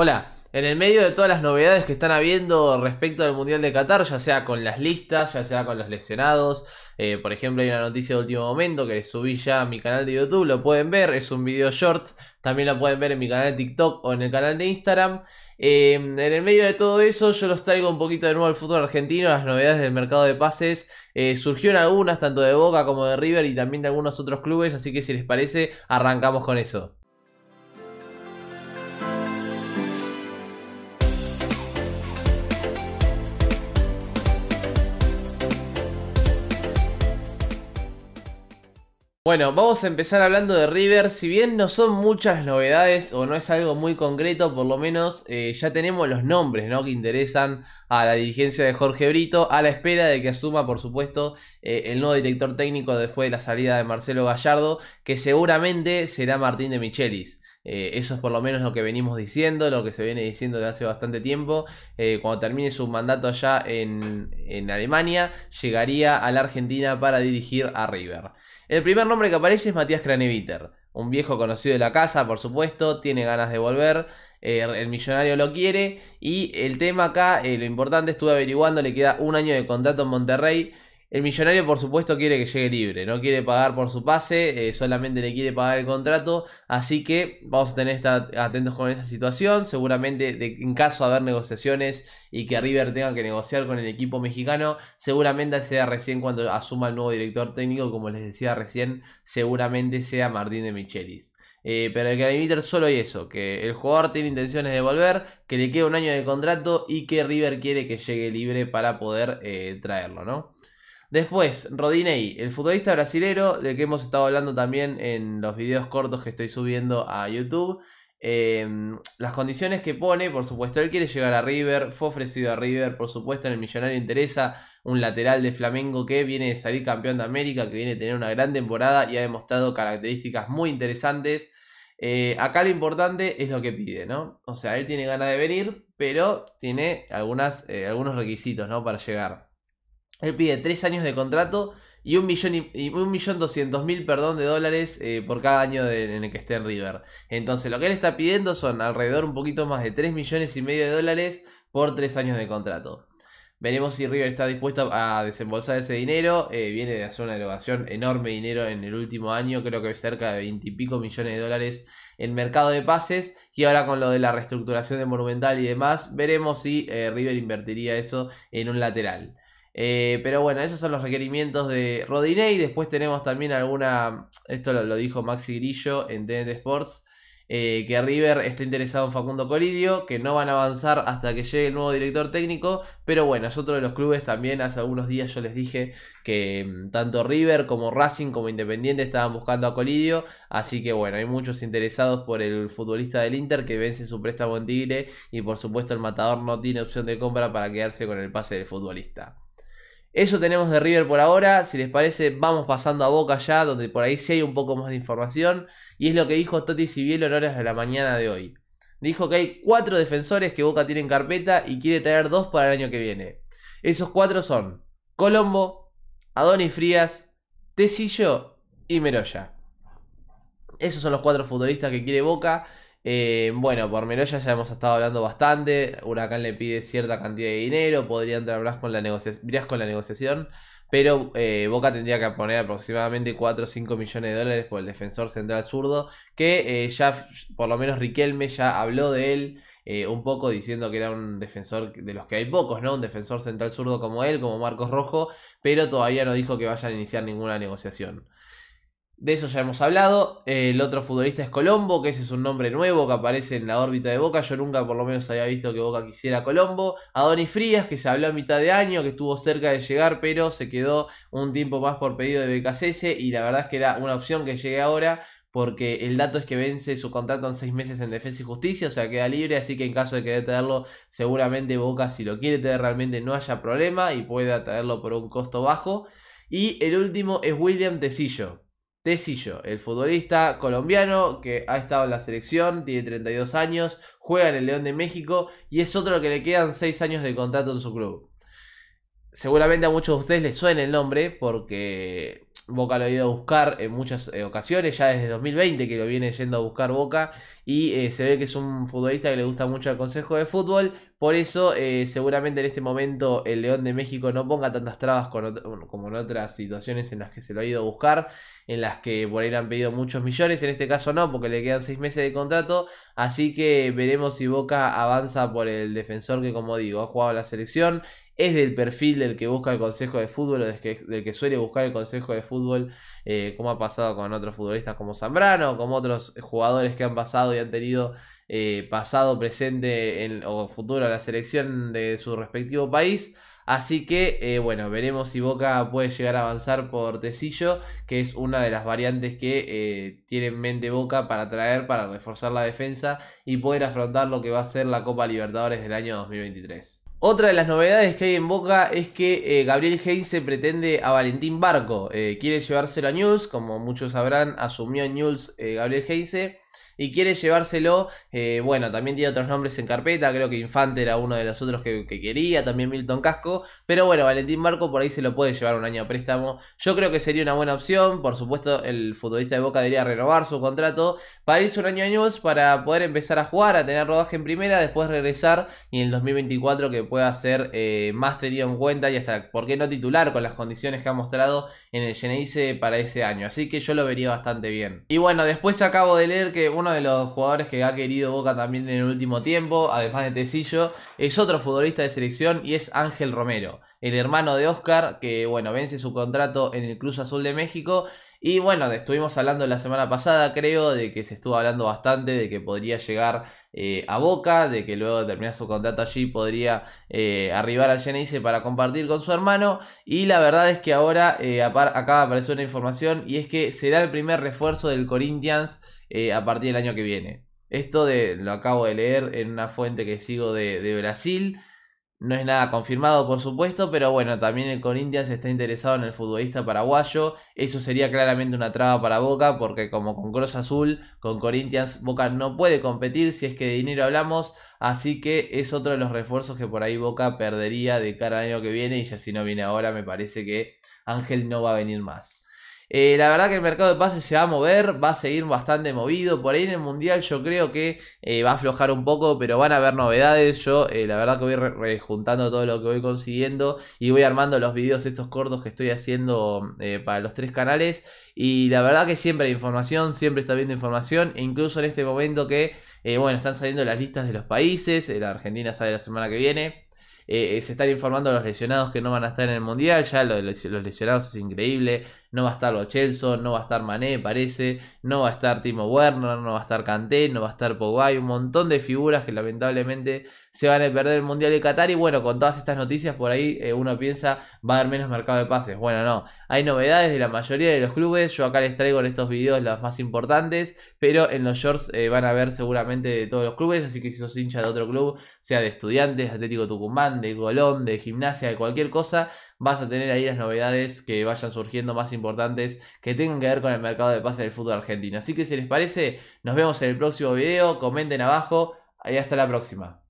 Hola, en el medio de todas las novedades que están habiendo respecto al Mundial de Qatar, ya sea con las listas, ya sea con los lesionados, eh, por ejemplo hay una noticia de último momento que subí ya a mi canal de YouTube, lo pueden ver, es un video short, también lo pueden ver en mi canal de TikTok o en el canal de Instagram. Em, en el medio de todo eso yo los traigo un poquito de nuevo al fútbol argentino, las novedades del mercado de pases. Eh, surgieron algunas, tanto de Boca como de River y también de algunos otros clubes, así que si les parece, arrancamos con eso. Bueno, vamos a empezar hablando de River. Si bien no son muchas novedades o no es algo muy concreto, por lo menos eh, ya tenemos los nombres que interesan a la dirigencia de Jorge Brito, a la espera de que asuma, por supuesto, eh, el nuevo director técnico después de la salida de Marcelo Gallardo, que seguramente será Martín de Michelis. Eh, eso es por lo menos lo que venimos diciendo, lo que se viene diciendo desde hace bastante tiempo. Eh, cuando termine su mandato allá en, Alemania, llegaría a la Argentina para dirigir a River. El primer nombre que aparece es Matías Craneviter, un viejo conocido de la casa, por supuesto, tiene ganas de volver. Eh, el millonario lo quiere. Y el tema acá, lo importante, estuve averiguando, le queda un año de contrato en Monterrey. El millonario, por supuesto, quiere que llegue libre, no quiere pagar por su pase, eh, solamente le quiere pagar el contrato. Así que vamos a tener estar atentos con esa situación. Seguramente, en caso de haber negociaciones y que River tenga que negociar con el equipo mexicano, seguramente sea recién cuando asuma el nuevo director técnico, como les decía recién, seguramente sea Martín de Michelis. Eh, pero el Calimiter solo y eso, que el jugador tiene intenciones de volver, que le queda un año de contrato y que River quiere que llegue libre para poder eh, traerlo, ¿no? Después, Rodinei, el futbolista brasilero del que hemos estado hablando también en los videos cortos que estoy subiendo a YouTube. Em, las condiciones que pone, por supuesto, él quiere llegar a River, fue ofrecido a River, por supuesto, en el Millonario interesa un lateral de Flamengo que viene de salir campeón de América, que viene a tener una gran temporada y ha demostrado características muy interesantes. Eh, acá lo importante es lo que pide, ¿no? O sea, él tiene ganas de venir, pero tiene algunas, eh, algunos requisitos, ¿no? Para llegar. Él pide 3 años de contrato y un millón, y, perdón, de dólares eh, por cada año en el que esté en River. Entonces lo que él está pidiendo son alrededor un poquito más de 3 millones y medio de dólares por 3 años de contrato. Veremos si River está dispuesto a desembolsar ese dinero. Eh, viene de hacer una erogación enorme de dinero en el último año, creo que cerca de 20 y pico millones de dólares en mercado de pases. Y ahora con lo de la reestructuración de Monumental y demás, veremos si eh, River invertiría eso en un lateral. Eh, pero bueno, esos son los requerimientos de Rodinei. Después tenemos también alguna. Esto lo, dijo Maxi Grillo en TNT Sports. Eh, que River está interesado en Facundo Colidio, que no van a avanzar hasta que llegue el nuevo director técnico, pero bueno, es otro de los clubes también, hace algunos días yo les dije que mm, tanto River como Racing como Independiente estaban buscando a Colidio, así que bueno, hay muchos interesados por el futbolista del Inter que vence su préstamo en Tigre y por supuesto el matador no tiene opción de compra para quedarse con el pase del futbolista. Eso tenemos de River por ahora. Si les parece, vamos pasando a Boca ya, donde por ahí sí hay un poco más de información. Y es lo que dijo Toti Sibielo en horas de la mañana de hoy. Dijo que hay cuatro defensores que Boca tiene en carpeta y quiere traer dos para el año que viene. Esos cuatro son Colombo, Adonis Frías, Tecillo y Meroya. Esos son los cuatro futbolistas que quiere Boca. Eh, bueno, por menos ya hemos estado hablando bastante. Huracán le pide cierta cantidad de dinero. Podría entrar con la, negociación, con la negociación. Pero eh, Boca tendría que poner aproximadamente 4 o 5 millones de dólares por el defensor central zurdo. Que eh, ya, por lo menos Riquelme ya habló de él. un poco diciendo que era un defensor de los que hay pocos, ¿no? Un defensor central zurdo como él, como Marcos Rojo, pero todavía no dijo que vayan a iniciar ninguna negociación. De eso ya hemos hablado. El otro futbolista es Colombo, que ese es un nombre nuevo que aparece en la órbita de Boca. Yo nunca por lo menos había visto que Boca quisiera Colombo. A Donny Frías, que se habló a mitad de año, que estuvo cerca de llegar, pero se quedó un tiempo más por pedido de BKCS Y la verdad es que era una opción que llegue ahora, porque el dato es que vence su contrato en seis meses en Defensa y Justicia, o sea, queda libre. Así que en caso de querer tenerlo, seguramente Boca, si lo quiere tener realmente, no haya problema y pueda traerlo por un costo bajo. Y el último es William Tecillo Decillo, el futbolista colombiano que ha estado en la selección, tiene 32 años, juega en el León de México y es otro que le quedan 6 años de contrato en su club seguramente a muchos de ustedes les suene el nombre porque Boca lo ha ido a buscar en muchas eh, ocasiones, ya desde 2020 que lo viene yendo a buscar Boca y eh, se ve que es un futbolista que le gusta mucho el Consejo de Fútbol, por eso eh, seguramente en este momento el León de México no ponga tantas trabas como en otras situaciones en las que se lo ha ido a buscar, en las que por ahí han pedido muchos millones, en este caso no porque le quedan seis meses de contrato, así que veremos si Boca avanza por el defensor que como digo ha jugado la selección, es del perfil del que busca el consejo de fútbol o del que, suele buscar el consejo de fútbol, eh, como ha pasado con otros futbolistas como Zambrano, como otros jugadores que han pasado y han tenido eh, pasado, presente en, o futuro a la selección de su respectivo país. Así que, eh, bueno, veremos si Boca puede llegar a avanzar por Tecillo, que es una de las variantes que tiene en mente Boca para traer, para reforzar la defensa y poder afrontar lo que va a ser la Copa Libertadores del año 2023. Otra de las novedades que hay en Boca es que eh, Gabriel Heinze pretende a Valentín Barco. Eh, quiere llevárselo a News, como muchos sabrán, asumió en News eh, Gabriel Heise Y quiere llevárselo, bueno, también tiene otros nombres en carpeta, creo que Infante era uno de los otros que quería, también Milton Casco, pero bueno, Valentín Marco por ahí se lo puede llevar un año a préstamo. Yo creo que sería una buena opción. Por supuesto, el futbolista de Boca debería renovar su contrato para irse un año a News, para poder empezar a jugar, a tener rodaje en primera, después regresar y en el 2024 que pueda ser eh, más tenido en cuenta y hasta, ¿por qué no titular con las condiciones que ha mostrado en el Geneise para ese año? Así que yo lo vería bastante bien. Y bueno, después acabo de leer que uno de los jugadores que ha querido Boca también en el último tiempo, además de Tecillo, es otro futbolista de selección y es Ángel Romero el hermano de Oscar, que bueno, vence su contrato en el Cruz Azul de México. Y bueno, estuvimos hablando la semana pasada, creo, de que se estuvo hablando bastante de que podría llegar eh, a Boca, de que luego de terminar su contrato allí podría eh, arribar al genice para compartir con su hermano. Y la verdad es que ahora eh, acaba de aparecer una información y es que será el primer refuerzo del Corinthians a partir del año que viene. Esto de, lo acabo de leer en una fuente que sigo de Brasil. No es nada confirmado, por supuesto, pero bueno, también el Corinthians está interesado en el futbolista paraguayo. Eso sería claramente una traba para Boca, porque como con Cruz Azul, con Corinthians, Boca no puede competir si es que de dinero hablamos. Así que es otro de los refuerzos que por ahí Boca perdería de cara al año que viene. Y ya si no viene ahora, me parece que Ángel no va a venir más. Eh, la verdad que el mercado de pases se va a mover, va a seguir bastante movido. Por ahí en el Mundial yo creo que eh, va a aflojar un poco, pero van a haber novedades. Yo eh, la verdad que voy rejuntando todo lo que voy consiguiendo y voy armando los videos estos cortos que estoy haciendo para los tres canales. Y la verdad que siempre hay información, siempre está viendo información, e incluso en este momento que, bueno, están saliendo las listas de los países. La Argentina sale la semana que viene. Eh, eh, se están informando los lesionados que no van a estar en el Mundial, ya lo de los, lesionados es increíble, no va a estar Lo Chelsea, no va a estar Mané, parece, no va a estar Timo Werner, no va a estar Kanté, no va a estar Pogba, hay un montón de figuras que lamentablemente se van a perder el Mundial de Qatar y bueno, con todas estas noticias por ahí eh, uno piensa va a haber menos mercado de pases, bueno no, hay novedades de la mayoría de los clubes, yo acá les traigo en estos videos las más importantes, pero en los shorts van a ver seguramente de todos los clubes, así que si sos hincha de otro club, sea de estudiantes, Atlético Tucumán, de golón, de Gimnasia, de cualquier cosa, vas a tener ahí las novedades que vayan surgiendo más importantes que tengan que ver con el mercado de pases del fútbol argentino. Así que si les parece, nos vemos en el próximo video, comenten abajo y hasta la próxima.